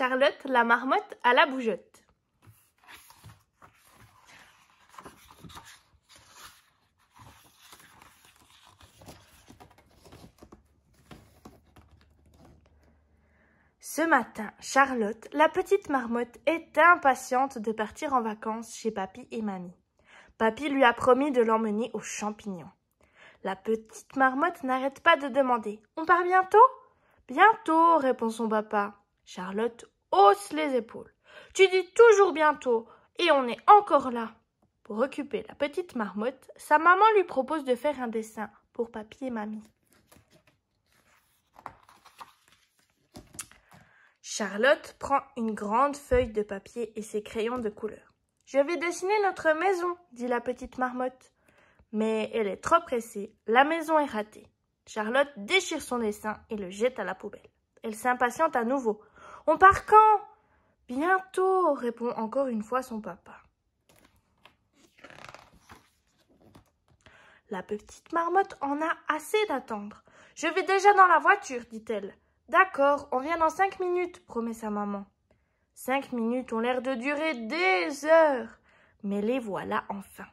Charlotte la marmotte à la bougeotte. Ce matin, Charlotte, la petite marmotte, est impatiente de partir en vacances chez papy et mamie. Papy lui a promis de l'emmener aux champignons. La petite marmotte n'arrête pas de demander. On part bientôt Bientôt, répond son papa. Charlotte hausse les épaules. Tu dis toujours bientôt, et on est encore là. Pour occuper la petite marmotte, sa maman lui propose de faire un dessin pour papier et mamie. Charlotte prend une grande feuille de papier et ses crayons de couleur. Je vais dessiner notre maison, dit la petite marmotte. Mais elle est trop pressée, la maison est ratée. Charlotte déchire son dessin et le jette à la poubelle. Elle s'impatiente à nouveau. On part quand Bientôt, répond encore une fois son papa. La petite marmotte en a assez d'attendre. Je vais déjà dans la voiture, dit-elle. D'accord, on vient dans cinq minutes, promet sa maman. Cinq minutes ont l'air de durer des heures. Mais les voilà enfin.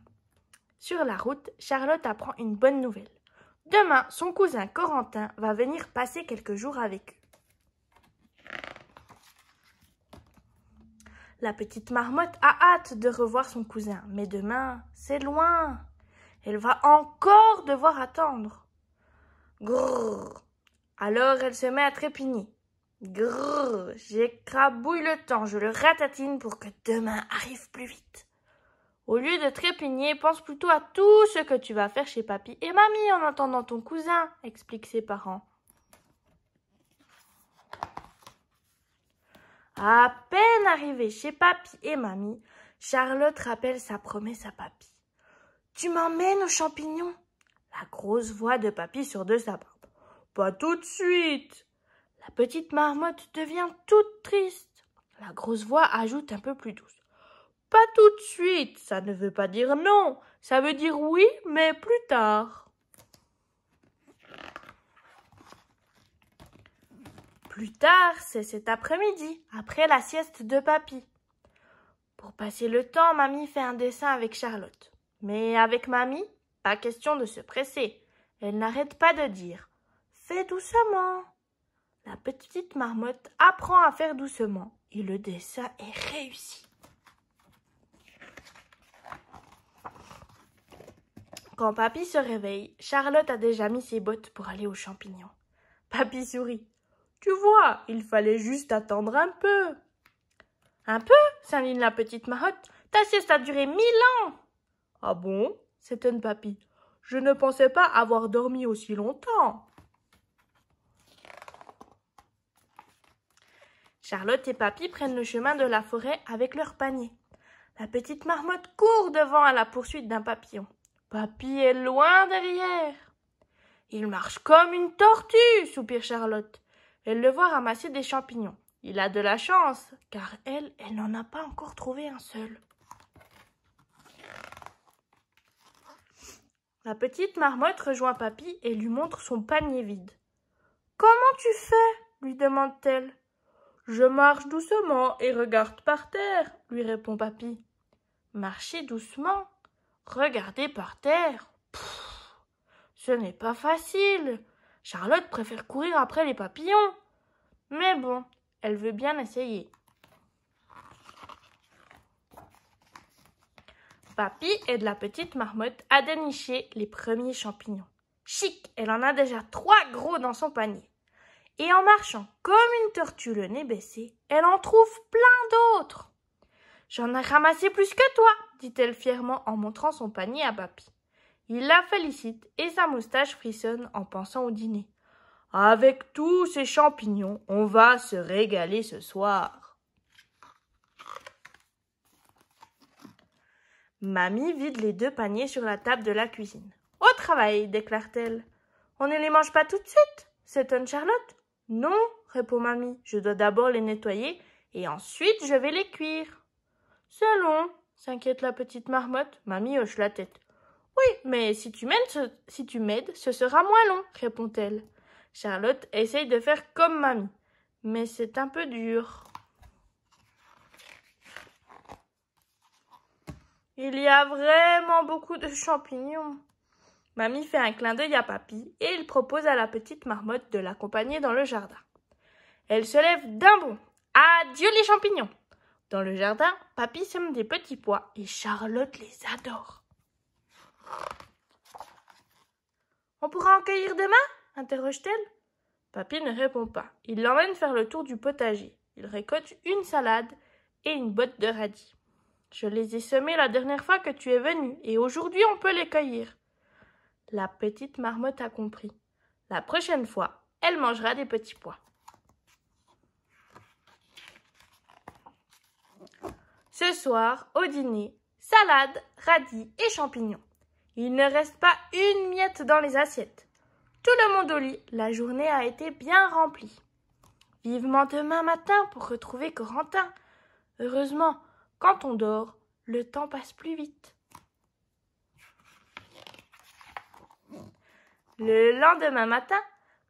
Sur la route, Charlotte apprend une bonne nouvelle. Demain, son cousin Corentin va venir passer quelques jours avec eux. La petite marmotte a hâte de revoir son cousin, mais demain, c'est loin. Elle va encore devoir attendre. Grrr. Alors elle se met à trépigner. Grrr. J'écrabouille le temps, je le ratatine pour que demain arrive plus vite. Au lieu de trépigner, pense plutôt à tout ce que tu vas faire chez papy et mamie en attendant ton cousin, expliquent ses parents. À peine arrivée chez papy et mamie, Charlotte rappelle sa promesse à papy. Tu m'emmènes aux champignons La grosse voix de papy sur deux sa Pas tout de suite La petite marmotte devient toute triste. La grosse voix ajoute un peu plus douce. Pas tout de suite, ça ne veut pas dire non, ça veut dire oui, mais plus tard. Plus tard, c'est cet après-midi, après la sieste de papy. Pour passer le temps, mamie fait un dessin avec Charlotte. Mais avec mamie, pas question de se presser. Elle n'arrête pas de dire Fais doucement. La petite marmotte apprend à faire doucement et le dessin est réussi. Quand papy se réveille, Charlotte a déjà mis ses bottes pour aller aux champignons. Papy sourit. Tu vois, il fallait juste attendre un peu. Un peu s'indigne la petite marmotte. « Ta sieste a duré mille ans. Ah bon s'étonne papy. Je ne pensais pas avoir dormi aussi longtemps. Charlotte et papy prennent le chemin de la forêt avec leur panier. La petite marmotte court devant à la poursuite d'un papillon. Papy est loin derrière. Il marche comme une tortue, soupire Charlotte. Elle le voit ramasser des champignons. Il a de la chance, car elle, elle n'en a pas encore trouvé un seul. La petite marmotte rejoint Papy et lui montre son panier vide. Comment tu fais lui demande-t-elle. Je marche doucement et regarde par terre, lui répond Papy. Marcher doucement Regarder par terre Pfff, Ce n'est pas facile. Charlotte préfère courir après les papillons. Mais bon, elle veut bien essayer. Papy aide la petite marmotte à dénicher les premiers champignons. Chic, elle en a déjà trois gros dans son panier. Et en marchant comme une tortue le nez baissé, elle en trouve plein d'autres. J'en ai ramassé plus que toi, dit-elle fièrement en montrant son panier à papy. Il la félicite et sa moustache frissonne en pensant au dîner. Avec tous ces champignons, on va se régaler ce soir. Mamie vide les deux paniers sur la table de la cuisine. Au travail, déclare-t-elle. On ne les mange pas tout de suite, s'étonne Charlotte. Non, répond mamie, je dois d'abord les nettoyer et ensuite je vais les cuire. C'est long, s'inquiète la petite marmotte. Mamie hoche la tête. Oui, mais si tu m'aides, ce... sera moins long, répond-elle. Charlotte essaye de faire comme mamie, mais c'est un peu dur. Il y a vraiment beaucoup de champignons. Mamie fait un clin d'œil à papy et il propose à la petite marmotte de l'accompagner dans le jardin. Elle se lève d'un bond. Adieu les champignons. Dans le jardin, papy sème des petits pois et Charlotte les adore. On pourra en cueillir demain interroge-t-elle. Papy ne répond pas. Il l'emmène faire le tour du potager. Il récolte une salade et une botte de radis. Je les ai semés la dernière fois que tu es venu, et aujourd'hui on peut les cueillir. La petite marmotte a compris. La prochaine fois, elle mangera des petits pois. Ce soir, au dîner, salade, radis et champignons. Il ne reste pas une miette dans les assiettes. Tout le monde au lit, la journée a été bien remplie. Vivement demain matin pour retrouver Corentin. Heureusement, quand on dort, le temps passe plus vite. Le lendemain matin,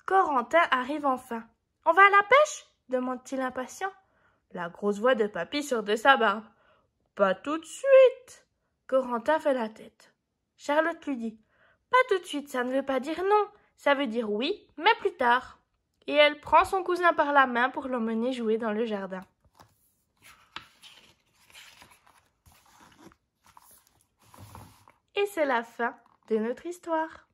Corentin arrive enfin. On va à la pêche demande-t-il impatient. La grosse voix de papy sort de sa barbe. Pas tout de suite. Corentin fait la tête. Charlotte lui dit Pas tout de suite, ça ne veut pas dire non. Ça veut dire oui, mais plus tard. Et elle prend son cousin par la main pour l'emmener jouer dans le jardin. Et c'est la fin de notre histoire.